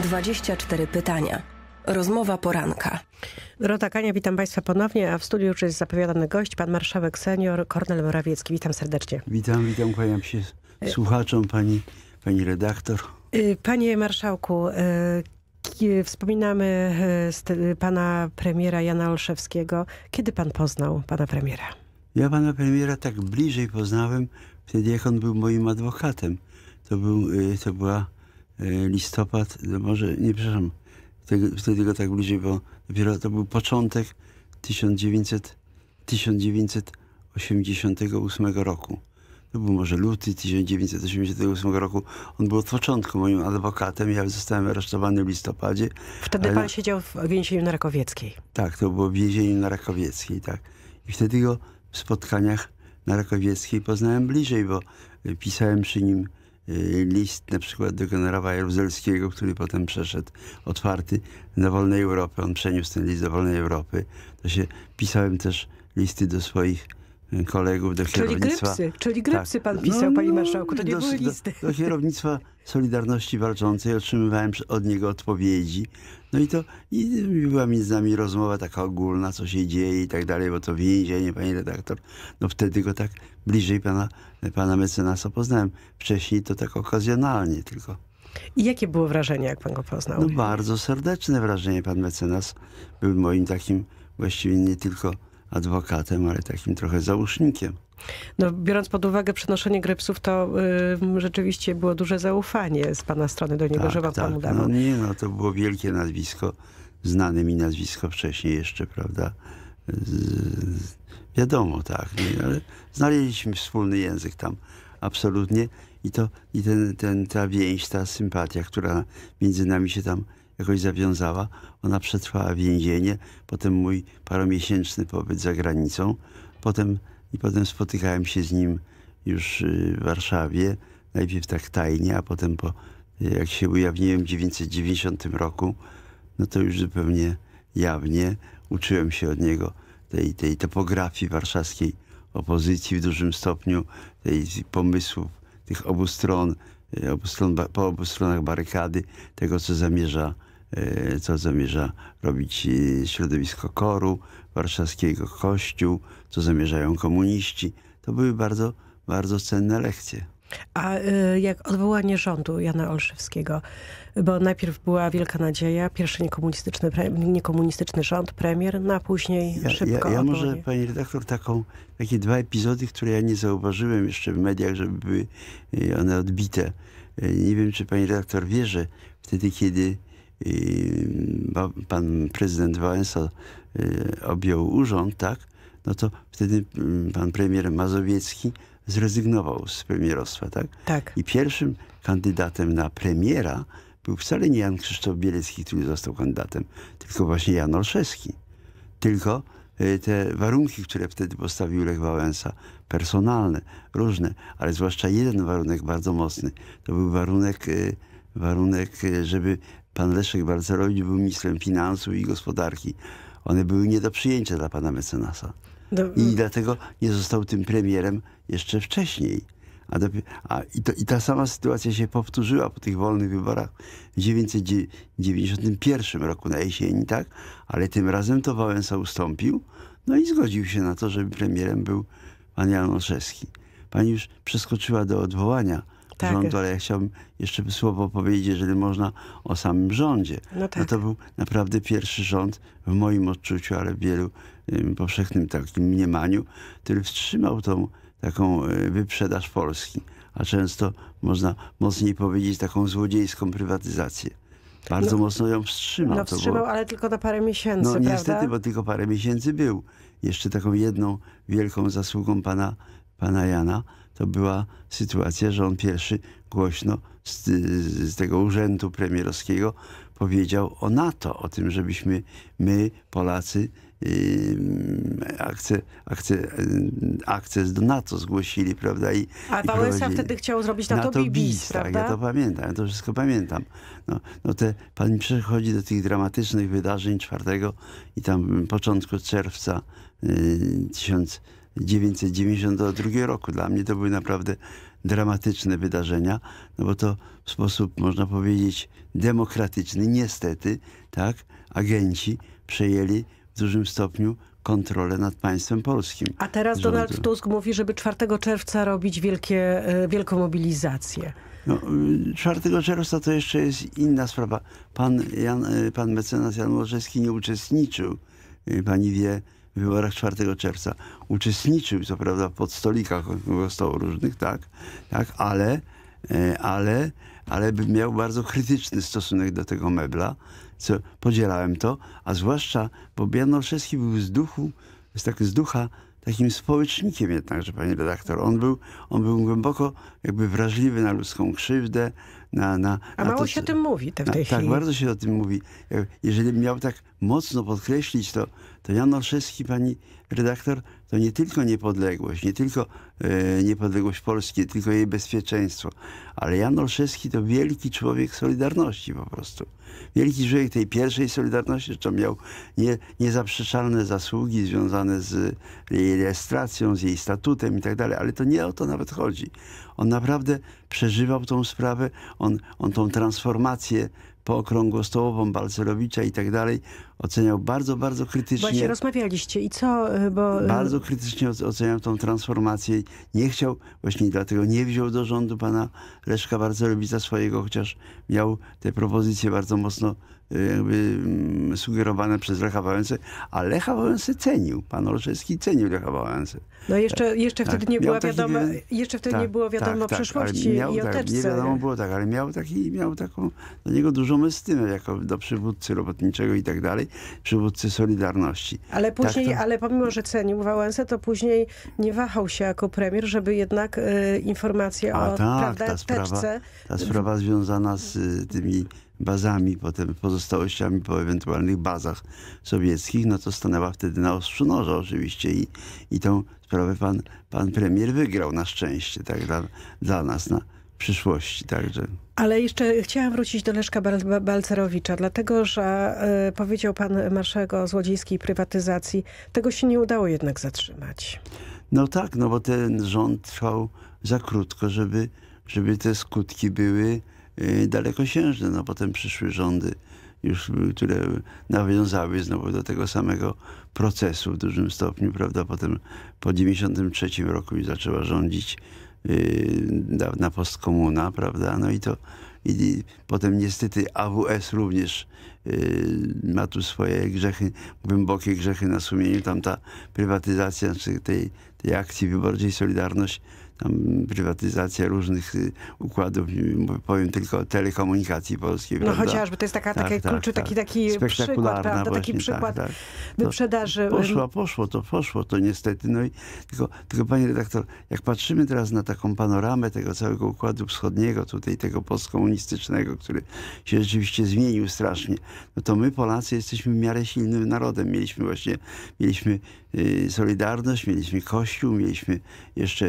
24 pytania. Rozmowa poranka. Dorota Kania, witam Państwa ponownie, a w studiu już jest zapowiadany gość, pan marszałek senior Kornel Morawiecki. Witam serdecznie. Witam, witam, kłaniam się słuchaczom, pani, pani redaktor. Y, panie marszałku, y, wspominamy y, pana premiera Jana Olszewskiego. Kiedy pan poznał pana premiera? Ja pana premiera tak bliżej poznałem wtedy, jak on był moim adwokatem. To, był, to była Y, listopad, no może, nie przepraszam, tego, wtedy go tak bliżej, bo dopiero to był początek 1900, 1988 roku. To był może luty 1988 roku. On był od początku moim adwokatem. Ja zostałem aresztowany w listopadzie. Wtedy ale... pan siedział w więzieniu na Rakowieckiej. Tak, to było w więzieniu na Rakowieckiej, tak. I wtedy go w spotkaniach na Rakowieckiej poznałem bliżej, bo y, pisałem przy nim Y, list na przykład do generała Jaruzelskiego, który potem przeszedł otwarty na wolnej Europę. On przeniósł ten list do wolnej Europy. To się pisałem też listy do swoich kolegów do czyli kierownictwa. Grypsy, czyli tak. grypsy tak. pan pisał, no, panie no, marszałku, to nie do, były listy. Do, do kierownictwa Solidarności Walczącej otrzymywałem od niego odpowiedzi. No i to i była między nami rozmowa taka ogólna, co się dzieje i tak dalej, bo to więzienie, pani redaktor. No wtedy go tak bliżej pana, pana mecenasa poznałem. Wcześniej to tak okazjonalnie tylko. I jakie było wrażenie, jak pan go poznał? No bardzo serdeczne wrażenie. Pan mecenas był moim takim właściwie nie tylko adwokatem, ale takim trochę załóżnikiem. No, biorąc pod uwagę przenoszenie grypsów, to y, rzeczywiście było duże zaufanie z pana strony do niego, tak, że wam tak. No nie, no to było wielkie nazwisko, znane mi nazwisko wcześniej jeszcze, prawda? Z, wiadomo, tak, nie, ale znaleźliśmy wspólny język tam, absolutnie. I to, i ten, ten, ta więź, ta sympatia, która między nami się tam jakoś zawiązała. Ona przetrwała więzienie, potem mój paromiesięczny pobyt za granicą, potem i potem spotykałem się z nim już y, w Warszawie, najpierw tak tajnie, a potem po, jak się ujawniłem w 1990 roku, no to już zupełnie jawnie uczyłem się od niego tej, tej topografii warszawskiej opozycji w dużym stopniu, tej pomysłów tych obu stron, y, obu stron po obu stronach barykady, tego co zamierza Y, co zamierza robić y, środowisko koru, warszawskiego kościół, co zamierzają komuniści. To były bardzo, bardzo cenne lekcje. A y, jak odwołanie rządu Jana Olszewskiego, bo najpierw była wielka nadzieja, pierwszy niekomunistyczny, niekomunistyczny rząd, premier, no a później ja, szybko Ja, ja może, pani redaktor, taką, takie dwa epizody, które ja nie zauważyłem jeszcze w mediach, żeby były one odbite. Nie wiem, czy pani redaktor wie, że wtedy, kiedy i pan prezydent Wałęsa y, objął urząd, tak, no to wtedy mm, pan premier Mazowiecki zrezygnował z premierostwa, tak? Tak. I pierwszym kandydatem na premiera był wcale nie Jan Krzysztof Bielecki, który został kandydatem, tylko właśnie Jan Olszewski. Tylko y, te warunki, które wtedy postawił Lech Wałęsa, personalne, różne, ale zwłaszcza jeden warunek bardzo mocny, to był warunek y, warunek, e, żeby pan Leszek Balcerowicz był ministrem finansów i gospodarki. One były nie do przyjęcia dla pana mecenasa. Do... I dlatego nie został tym premierem jeszcze wcześniej. A, a i, to, i, ta sama sytuacja się powtórzyła po tych wolnych wyborach w 1991 roku na jesieni, tak? Ale tym razem to Wałęsa ustąpił, no i zgodził się na to, żeby premierem był pan Jan Olszewski. Pani już przeskoczyła do odwołania tak. rządu, ale ja chciałbym jeszcze słowo powiedzieć, jeżeli można, o samym rządzie. No, no tak. no to był naprawdę pierwszy rząd w moim odczuciu, ale w wielu um, powszechnym takim mniemaniu, który wstrzymał tą taką y, wyprzedaż Polski, a często można mocniej powiedzieć taką złodziejską prywatyzację. Bardzo no, mocno ją wstrzymał. No wstrzymał, ale tylko na parę miesięcy, No prawda? niestety, bo tylko parę miesięcy był. Jeszcze taką jedną wielką zasługą pana, pana Jana, to była sytuacja, że on pierwszy głośno z, z tego urzędu premierowskiego powiedział o NATO, o tym, żebyśmy my, Polacy, akce, akce, akces do NATO zgłosili, prawda? I, A Wałęsa wtedy chciał zrobić na to bis, tak, prawda? Tak, ja to pamiętam, ja to wszystko pamiętam. No, no te, pan przechodzi do tych dramatycznych wydarzeń 4. i tam początku czerwca y, 1000 1992 roku. Dla mnie to były naprawdę dramatyczne wydarzenia, no bo to w sposób, można powiedzieć, demokratyczny, niestety, tak, agenci przejęli w dużym stopniu kontrolę nad państwem polskim. A teraz rządu. Donald Tusk mówi, żeby 4 czerwca robić wielkie, e, wielką mobilizację. No, 4 y, czerwca to jeszcze jest inna sprawa. Pan, Jan, y, pan mecenas Jan Możewski nie uczestniczył, y, pani wie, w wyborach 4 czerwca. Uczestniczył, co prawda, pod stolikach okrągłego stołu różnych, tak, tak, ale, e, ale, ale miał bardzo krytyczny stosunek do tego mebla, co podzielałem to, a zwłaszcza, bo Jan był z duchu, jest tak, z ducha takim społecznikiem jednakże, pani redaktor. On był, on był głęboko jakby wrażliwy na ludzką krzywdę, na, na, A mało to, się o tym mówi te w tej na, tak, chwili. Tak, bardzo się o tym mówi. E, jeżeli miał tak mocno podkreślić, to, to Jan Olszewski pani redaktor to nie tylko niepodległość, nie tylko e, niepodległość Polski, nie tylko jej bezpieczeństwo, ale Jan Olszewski to wielki człowiek Solidarności po prostu. Wielki człowiek tej pierwszej Solidarności, zresztą miał nie, niezaprzeczalne zasługi związane z jej rejestracją, z jej statutem itd. Tak ale to nie o to nawet chodzi. On naprawdę przeżywał tą sprawę, on, on tą transformację pookrągłostołową Balcerowicza i tak dalej, oceniał bardzo, bardzo krytycznie. Właśnie rozmawialiście i co? E, bo... E, bardzo krytycznie oceniał tą transformację. Nie chciał, właśnie dlatego nie wziął do rządu pana Leszka Barcelowica swojego, chociaż miał te propozycje bardzo mocno e, jakby mm, sugerowane przez Lecha Wałęsę, a Lecha Wałęsę cenił. Pan Olszewski cenił Lecha Wałęsę. No jeszcze, jeszcze tak. wtedy nie było wiadomo taki, jeszcze wtedy tak, nie było tak, tak, wiadomo tak, przeszłości miał, i oteczce. Nie wiadomo było tak, ale miał, taki, miał taką do niego dużą estymę jako do przywódcy robotniczego i tak dalej przywódcy Solidarności. Ale tak później, tak to... ale pomimo, że cenił Wałęsę, to później nie wahał się jako premier, żeby jednak y, informacje A, o tak, prawda, ta sprawa, teczce... ta sprawa związana z y, tymi bazami, potem pozostałościami po ewentualnych bazach sowieckich, no to stanęła wtedy na ostrzu noża oczywiście i, i tą sprawę pan, pan premier wygrał na szczęście, tak dla, dla nas, na, przyszłości także. Ale jeszcze chciałam wrócić do Leszka Bal Balcerowicza, dlatego że y, powiedział pan marszałek o złodziejskiej prywatyzacji. Tego się nie udało jednak zatrzymać. No tak, no bo ten rząd trwał za krótko, żeby, żeby te skutki były y, dalekosiężne. No potem przyszły rządy już, które nawiązały znowu do tego samego procesu w dużym stopniu, prawda? Potem po 93 roku już zaczęła rządzić dawna y, postkomuna, prawda? No i to i potem niestety AWS również y, ma tu swoje grzechy, głębokie grzechy na sumieniu. Tam ta prywatyzacja znaczy tej, tej akcji wyborczej Solidarność tam prywatyzacja różnych y, układów, y, powiem tylko o telekomunikacji polskiej. No prawda? chociażby, to jest taka, tak, tak taki, tak, kluczy, tak, taki, taki przykład, prawda, właśnie, taki przykład tak, no, wyprzedaży. Poszło, poszło to, poszło to niestety. No i tylko, tylko panie redaktor, jak patrzymy teraz na taką panoramę tego całego układu wschodniego, tutaj tego postkomunistycznego, który się rzeczywiście zmienił strasznie, no to my Polacy jesteśmy w miarę silnym narodem. Mieliśmy właśnie, mieliśmy y, Solidarność, mieliśmy Kościół, mieliśmy jeszcze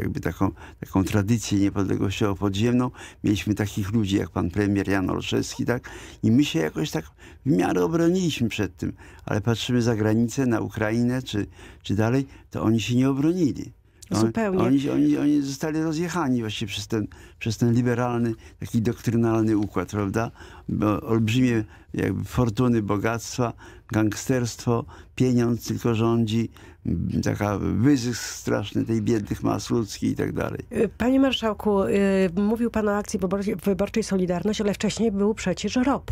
jakby taką, taką tradycję niepodległościową podziemną. Mieliśmy takich ludzi jak pan premier Jan Olszewski, tak? I my się jakoś tak w miarę obroniliśmy przed tym. Ale patrzymy za granicę, na Ukrainę czy, czy dalej, to oni się nie obronili. No, Zupełnie. Oni, oni, oni zostali rozjechani właśnie przez ten, przez ten liberalny, taki doktrynalny układ, prawda? Olbrzymie jakby fortuny, bogactwa, gangsterstwo, pieniądz tylko rządzi, taka wyzysk straszny tej biednych mas ludzkich i tak dalej. Y, panie Marszałku, y, mówił Pan o akcji wyborczej Solidarność, ale wcześniej był przecież ROP.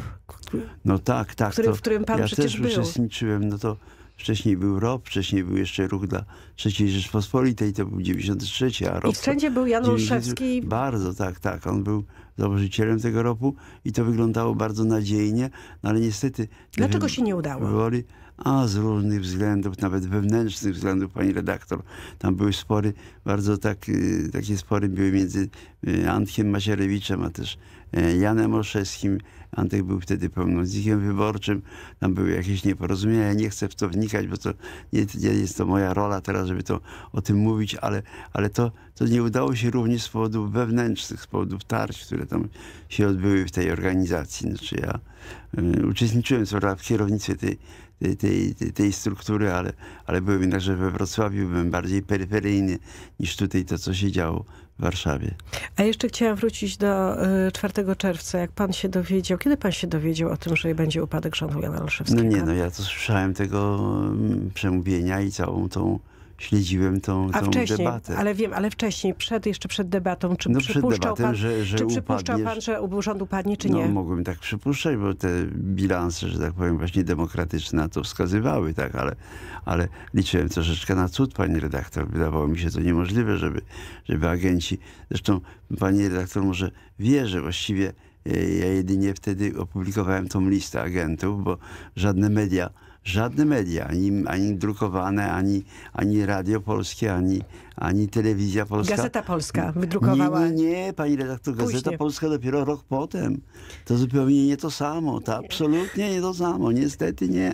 No tak, tak. Który, w którym Pan ja przecież też był. uczestniczyłem, no to Wcześniej był ROP, wcześniej był jeszcze ruch dla III Rzeczpospolitej, to był 93, a ROP... I wszędzie był Januszewski. 90... Bardzo, tak, tak. On był założycielem tego ropu i to wyglądało bardzo nadziejnie, no ale niestety... Dlaczego się nie udało? Wybory, a z różnych względów, nawet wewnętrznych względów, pani redaktor. Tam były spory, bardzo tak, y, takie spory były między y, Antkiem Macierewiczem, a też e, Janem Olszewskim. Antek był wtedy pełnomocnikiem wyborczym. Tam były jakieś nieporozumienia. Ja nie chcę w to wnikać, bo to nie, nie, jest to moja rola teraz, żeby to o tym mówić, ale, ale to, to nie udało się również z powodów wewnętrznych, z powodów tarć, które tam się odbyły w tej organizacji. Znaczy ja y, uczestniczyłem co prawda w kierownictwie tej, tej, tej, tej, struktury, ale, ale byłem jednakże we Wrocławiu, byłem bardziej peryferyjny niż tutaj to, co się działo w Warszawie. A jeszcze chciałam wrócić do 4 y, czerwca. Jak pan się dowiedział, kiedy pan się dowiedział o tym, że będzie upadek rządu Jana Olszewskiego? No nie, no ja to słyszałem tego mm, przemówienia i całą tą śledziłem tą, tą debatę. Ale wiem, ale wcześniej, przed, jeszcze przed debatą, czy no przypuszczał, pan, że, że czy przypuszczał upadnie, pan, że rząd upadnie, czy no, nie? mogłem tak przypuszczać, bo te bilanse, że tak powiem, właśnie demokratyczne na to wskazywały, tak, ale, ale liczyłem troszeczkę na cud, pani redaktor. Wydawało mi się to niemożliwe, żeby, żeby agenci, zresztą pani redaktor może wie, że właściwie e, ja jedynie wtedy opublikowałem tą listę agentów, bo żadne media żadne media, ani, ani drukowane, ani, ani radio polskie, ani, ani telewizja polska. Gazeta Polska wydrukowała. Nie, nie, nie pani redaktor, Gazeta Później. Polska dopiero rok potem. To zupełnie nie to samo, to absolutnie nie to samo, niestety nie.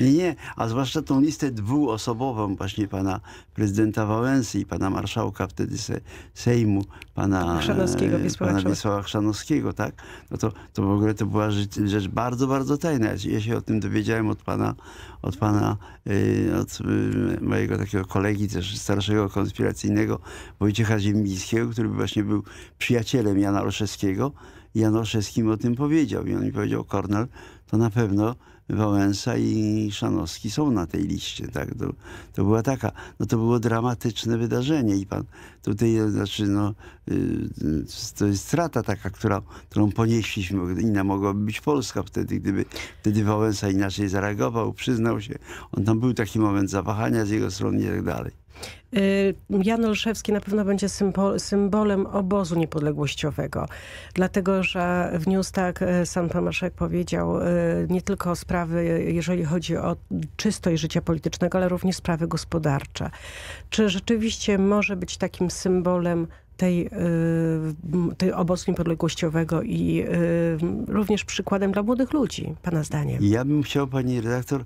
Nie, nie, a zwłaszcza tą listę dwuosobową właśnie pana prezydenta Wałęsy i pana marszałka wtedy se, Sejmu, pana e, Chrzanowskiego, Wiesława, pana Wiesława Chrzanowskiego, tak? No to, to w ogóle to była rzecz, rzecz bardzo, bardzo tajna. Ja się o tym dowiedziałem od pana od pana, y, od y, mojego takiego kolegi też starszego konspiracyjnego Wojciecha Ziemińskiego, który właśnie był przyjacielem Jana Olszewskiego. Jan Olszewski mi o tym powiedział i on mi powiedział, Kornel, to na pewno Wałęsa i Szanowski są na tej liście. Tak? To, to była taka, no to było dramatyczne wydarzenie i pan tutaj, znaczy no, y, to jest strata taka, która, którą ponieśliśmy. Inna mogłaby być Polska wtedy, gdyby wtedy Wałęsa inaczej zareagował, przyznał się. On tam był taki moment zawahania z jego strony i tak dalej. Y, Jan Olszewski na pewno będzie symbolem obozu niepodległościowego, dlatego że wniósł, tak y, sam pan marszałek powiedział, y, nie tylko sprawy, jeżeli chodzi o czystość życia politycznego, ale również sprawy gospodarcze. Czy rzeczywiście może być takim symbolem tej, tej obozu niepodległościowego i również przykładem dla młodych ludzi, pana zdaniem? Ja bym chciał, pani redaktor,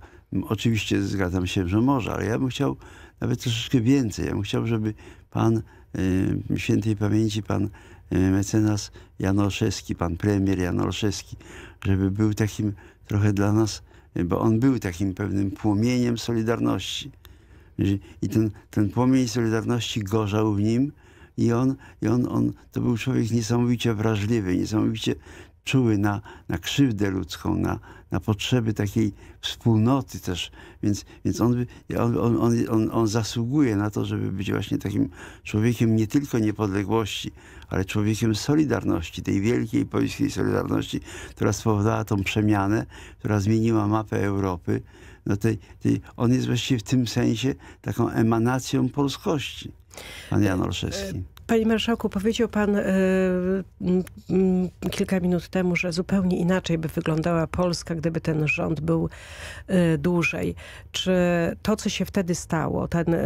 oczywiście zgadzam się, że może, ale ja bym chciał nawet troszeczkę więcej. Ja bym chciał, żeby pan y, świętej pamięci, pan y, mecenas Jan Olszewski, pan premier Jan Olszewski, żeby był takim trochę dla nas, y, bo on był takim pewnym płomieniem Solidarności. I ten, ten płomień Solidarności gorzał w nim, i on, i on, on to był człowiek niesamowicie wrażliwy, niesamowicie czuły na, na krzywdę ludzką, na, na potrzeby takiej wspólnoty też. Więc, więc on, on, on, on, on zasługuje na to, żeby być właśnie takim człowiekiem nie tylko niepodległości, ale człowiekiem Solidarności, tej wielkiej polskiej Solidarności, która spowodowała tą przemianę, która zmieniła mapę Europy. No tej, tej, on jest właściwie w tym sensie taką emanacją polskości. Pan Jan e, e, Olszewski. Panie marszałku, powiedział pan e, kilka minut temu, że zupełnie inaczej by wyglądała Polska, gdyby ten rząd był e, dłużej. Czy to, co się wtedy stało, ten, e,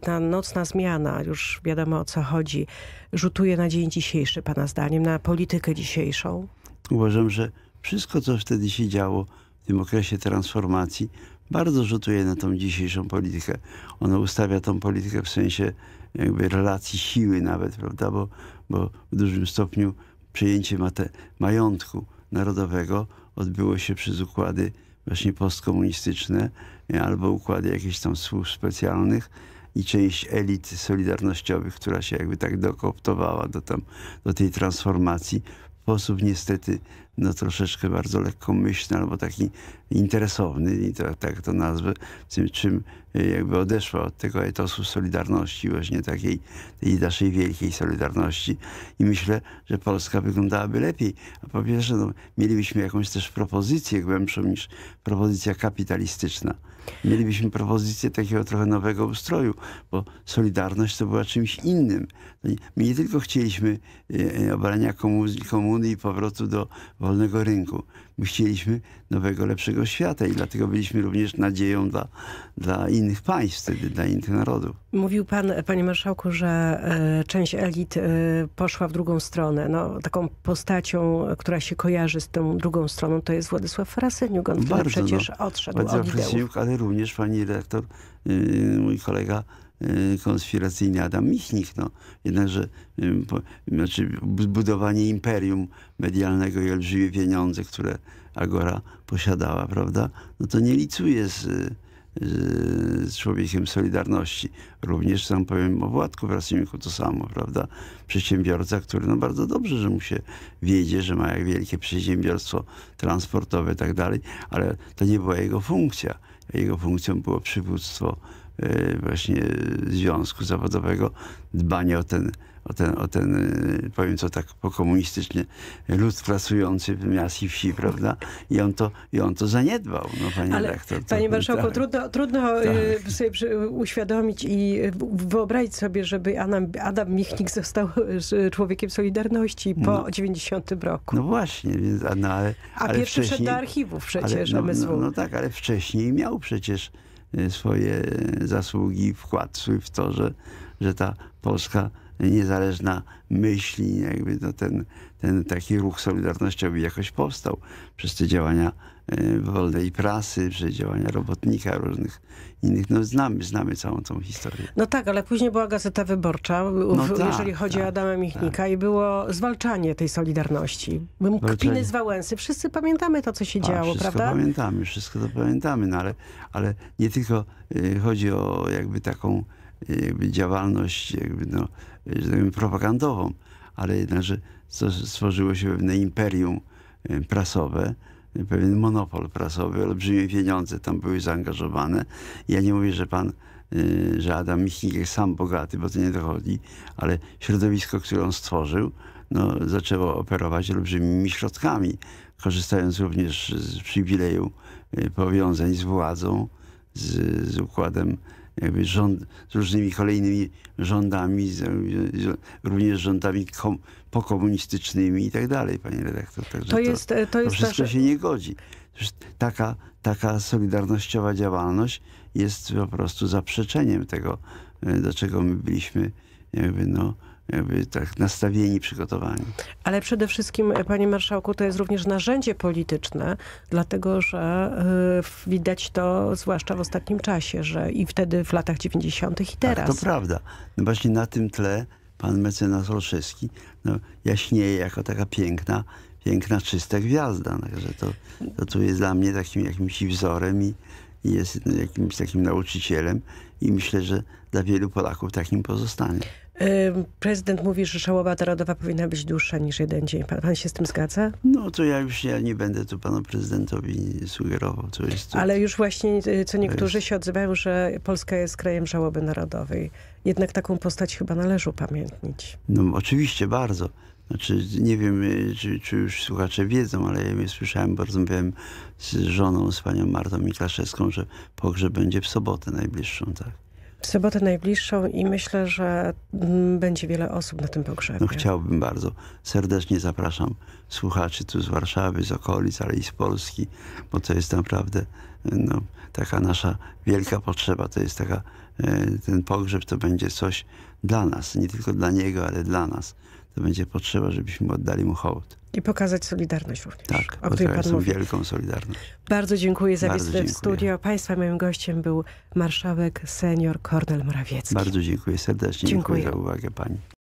ta nocna zmiana, już wiadomo o co chodzi, rzutuje na dzień dzisiejszy, pana zdaniem, na politykę dzisiejszą? Uważam, że wszystko, co wtedy się działo w tym okresie transformacji, bardzo rzutuje na tą dzisiejszą politykę. Ona ustawia tą politykę w sensie jakby relacji siły nawet, prawda, bo, bo w dużym stopniu przejęcie mate, majątku narodowego odbyło się przez układy właśnie postkomunistyczne e, albo układy jakichś tam służb specjalnych i część elit solidarnościowych, która się jakby tak dokoptowała do, tam, do tej transformacji w sposób niestety no troszeczkę bardzo lekkomyślny albo taki interesowny, i to, tak to nazwę, w tym czym e, jakby odeszła od tego etosu Solidarności, właśnie takiej tej naszej wielkiej Solidarności i myślę, że Polska wyglądałaby lepiej. A po pierwsze, no, mielibyśmy jakąś też propozycję głębszą niż propozycja kapitalistyczna. Mielibyśmy propozycję takiego trochę nowego ustroju, bo Solidarność to była czymś innym. No my nie tylko chcieliśmy e, e, obalenia komuny i powrotu do wolnego rynku. My chcieliśmy nowego, lepszego świata i dlatego byliśmy również nadzieją dla, dla innych państw, wtedy, dla innych narodów. Mówił pan, panie marszałku, że e, część elit e, poszła w drugą stronę. No, taką postacią, która się kojarzy z tą drugą stroną, to jest Władysław Frasyniuk. On Bardzo, no. przecież no. odszedł od ale również pani redaktor, y, mój kolega Y, konspiracyjny Adam Michnik. No. Jednakże po, znaczy zbudowanie imperium medialnego i olbrzymie pieniądze, które Agora posiadała, prawda? No to nie licuje z, y, z człowiekiem Solidarności. Również sam powiem o Władku Wrasimiku to samo, prawda? Przedsiębiorca, który no bardzo dobrze, że mu się wiedzie, że ma jak wielkie przedsiębiorstwo transportowe i tak dalej, ale to nie była jego funkcja. Jego funkcją było przywództwo Y, właśnie Związku Zawodowego, dbanie o ten, o ten, o ten y, powiem co tak pokomunistycznie, lud pracujący w miast i wsi, prawda? I on to, i on to zaniedbał, no panie Ale, rektor. To, panie tak, marszałku, tak, trudno, trudno y, tak. sobie uświadomić i wyobrazić sobie, żeby Adam, Adam Michnik został człowiekiem Solidarności po no, 90 roku. No właśnie, więc, no, ale, A ale pierwszy wcześniej, do archiwów przecież ale, no, no, no tak, ale wcześniej miał przecież Y, swoje zasługi, wkład swój w to, że, że ta polska niezależna myśli, jakby no ten, ten taki ruch solidarnościowy jakoś powstał przez te działania Y, wolnej prasy, działania robotnika, różnych innych. No znamy, znamy całą tą historię. No tak, ale później była Gazeta Wyborcza, no w, tak, jeżeli chodzi tak, o Adama tak. Michnika tak. i było zwalczanie tej Solidarności. Zwalczanie. Kpiny z Wałęsy, wszyscy pamiętamy to, co się A, tak, działo, wszystko prawda? pamiętamy, wszystko to pamiętamy, no ale, ale nie tylko y, chodzi o jakby taką y, jakby działalność jakby no, że tak powiem, propagandową, ale jednakże stworzyło się pewne imperium y, prasowe, pewien monopol prasowy, olbrzymie pieniądze tam były zaangażowane. Ja nie mówię, że pan y, że Adam Michnik jest sam bogaty, bo to nie dochodzi, ale środowisko, które on stworzył, no, zaczęło operować olbrzymimi środkami, korzystając również z przywileju y, powiązań z władzą, z, z układem jakby rząd, z różnymi kolejnymi rządami, z, z, również rządami kom, pokomunistycznymi i tak dalej, panie redaktor. Także to, jest, e, to, to, to wszystko się nie godzi. Taka, taka solidarnościowa działalność jest po prostu zaprzeczeniem tego, e, do czego my byliśmy jakby no, jakby tak nastawieni, przygotowani. Ale przede wszystkim, panie marszałku, to jest również narzędzie polityczne, dlatego że y, widać to zwłaszcza w ostatnim czasie, że i wtedy w latach 90. i teraz. Tak, to prawda. No właśnie na tym tle pan mecenas Olszewski no, jaśnieje jako taka piękna, piękna, czysta gwiazda. No, także to, to tu jest dla mnie takim jakimś wzorem i, i jest no, jakimś takim nauczycielem i myślę, że dla wielu Polaków takim pozostanie. Prezydent mówi, że żałoba narodowa powinna być dłuższa niż jeden dzień. Pan, pan, się z tym zgadza? No to ja już ja nie będę tu panu prezydentowi sugerował, co jest. Ale już właśnie y, co niektórzy jest... się odzywają, że Polska jest krajem żałoby narodowej. Jednak taką postać chyba należy upamiętnić. No oczywiście bardzo. Znaczy, nie wiem, y, czy, czy, już słuchacze wiedzą, ale ja je słyszałem, bo rozmawiałem z żoną, z panią Martą Miklaszewską, że pogrzeb będzie w sobotę najbliższą, tak? W sobotę najbliższą i myślę, że mm, będzie wiele osób na tym pogrzebie. No, chciałbym bardzo. Serdecznie zapraszam słuchaczy tu z Warszawy, z okolic, ale i z Polski, bo to jest naprawdę y, no, taka nasza wielka potrzeba. To jest taka, y, ten pogrzeb to będzie coś dla nas, nie tylko dla niego, ale dla nas to będzie potrzeba, żebyśmy oddali mu hołd. I pokazać solidarność również. Tak, o której Pan mówi. wielką solidarność. Bardzo dziękuję za wizytę w studio. Państwa moim gościem był marszałek senior Kornel Morawiecki. Bardzo dziękuję serdecznie. Dziękuję, dziękuję za uwagę Pani.